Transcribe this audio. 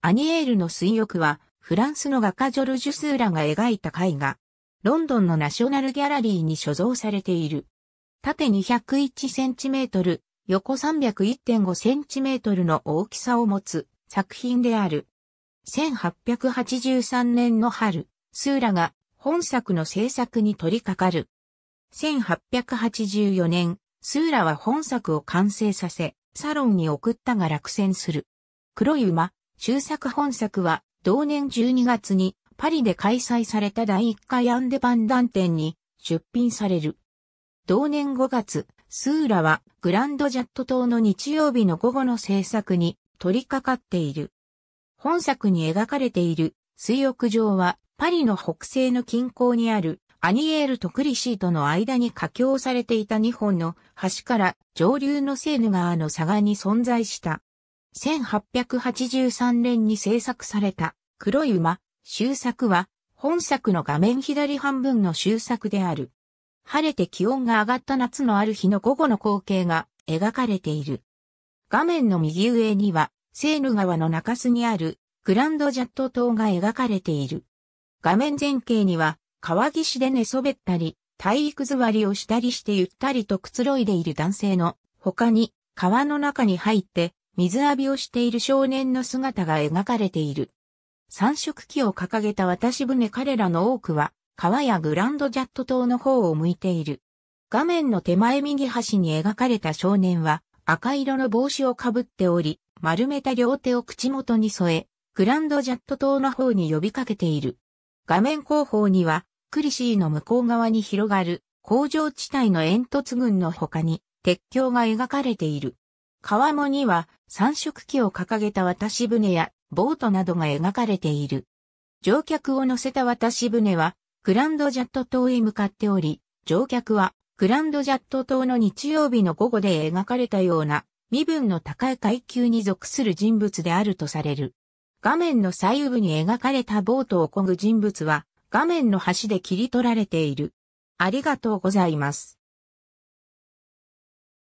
アニエールの水浴は、フランスの画家ジョルジュ・スーラが描いた絵画。ロンドンのナショナルギャラリーに所蔵されている。縦 201cm、横 301.5cm の大きさを持つ作品である。1883年の春、スーラが本作の制作に取り掛かる。1884年、スーラは本作を完成させ、サロンに送ったが落選する。黒い馬、終作本作は、同年12月にパリで開催された第1回アンデパンダン展に出品される。同年5月、スーラはグランドジャット島の日曜日の午後の制作に取り掛かっている。本作に描かれている水浴場はパリの北西の近郊にあるアニエールとクリシーとの間に架橋されていた2本の橋から上流のセーヌ川の左岸に存在した1883年に制作された黒い馬、終作は本作の画面左半分の終作である。晴れて気温が上がった夏のある日の午後の光景が描かれている。画面の右上には、セーヌ川の中州にあるグランドジャット島が描かれている。画面前景には、川岸で寝そべったり、体育座りをしたりしてゆったりとくつろいでいる男性の、他に、川の中に入って、水浴びをしている少年の姿が描かれている。三色旗を掲げた渡し船彼らの多くは、川やグランドジャット島の方を向いている。画面の手前右端に描かれた少年は、赤色の帽子をかぶっており、丸めた両手を口元に添え、グランドジャット島の方に呼びかけている。画面後方には、クリシーの向こう側に広がる工場地帯の煙突群の他に鉄橋が描かれている。川面には三色旗を掲げた渡し船やボートなどが描かれている。乗客を乗せた渡し船はグランドジャット島へ向かっており、乗客はグランドジャット島の日曜日の午後で描かれたような身分の高い階級に属する人物であるとされる。画面の左右部に描かれたボートを漕ぐ人物は画面の端で切り取られている。ありがとうございます。